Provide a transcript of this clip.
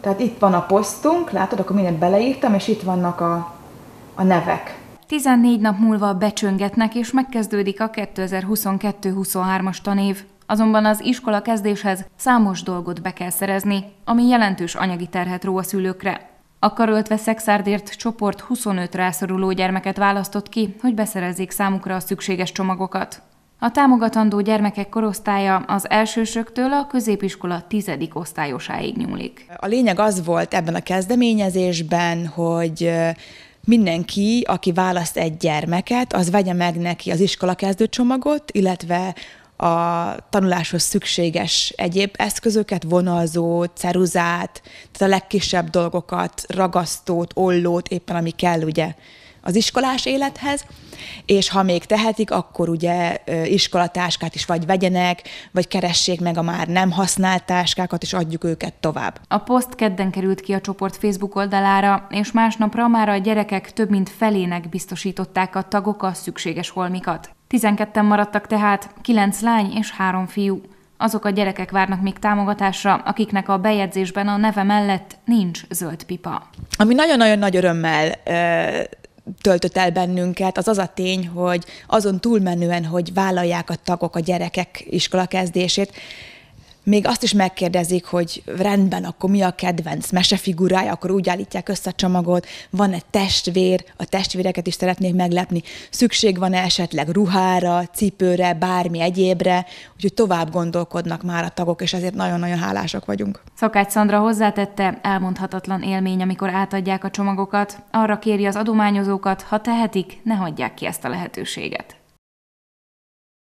Tehát itt van a posztunk, látod, akkor mindent beleírtam, és itt vannak a, a nevek. 14 nap múlva becsöngetnek, és megkezdődik a 2022-23-as tanév. Azonban az iskola kezdéshez számos dolgot be kell szerezni, ami jelentős anyagi terhet ró a szülőkre. A karöltve szexárdért csoport 25 rászoruló gyermeket választott ki, hogy beszerezzék számukra a szükséges csomagokat. A támogatandó gyermekek korosztálya az elsősöktől a középiskola tizedik osztályosáig nyúlik. A lényeg az volt ebben a kezdeményezésben, hogy mindenki, aki választ egy gyermeket, az vegye meg neki az iskola kezdőcsomagot, illetve a tanuláshoz szükséges egyéb eszközöket, vonalzót, ceruzát, tehát a legkisebb dolgokat, ragasztót, ollót, éppen ami kell ugye az iskolás élethez, és ha még tehetik, akkor ugye iskolatáskát is vagy vegyenek, vagy keressék meg a már nem használt táskákat, és adjuk őket tovább. A poszt kedden került ki a csoport Facebook oldalára, és másnapra már a gyerekek több mint felének biztosították a tagok a szükséges holmikat. 12-en maradtak tehát, 9 lány és 3 fiú. Azok a gyerekek várnak még támogatásra, akiknek a bejegyzésben a neve mellett nincs zöld pipa. Ami nagyon-nagyon nagy örömmel töltött el bennünket, az az a tény, hogy azon túlmenően, hogy vállalják a tagok a gyerekek iskolakezdését, még azt is megkérdezik, hogy rendben, akkor mi a kedvenc mesefigurája, akkor úgy állítják össze a csomagot, van-e testvér, a testvéreket is szeretnék meglepni, szükség van-e esetleg ruhára, cipőre, bármi egyébre, úgyhogy tovább gondolkodnak már a tagok, és ezért nagyon-nagyon hálásak vagyunk. Szakács Szandra hozzátette, elmondhatatlan élmény, amikor átadják a csomagokat, arra kéri az adományozókat, ha tehetik, ne hagyják ki ezt a lehetőséget.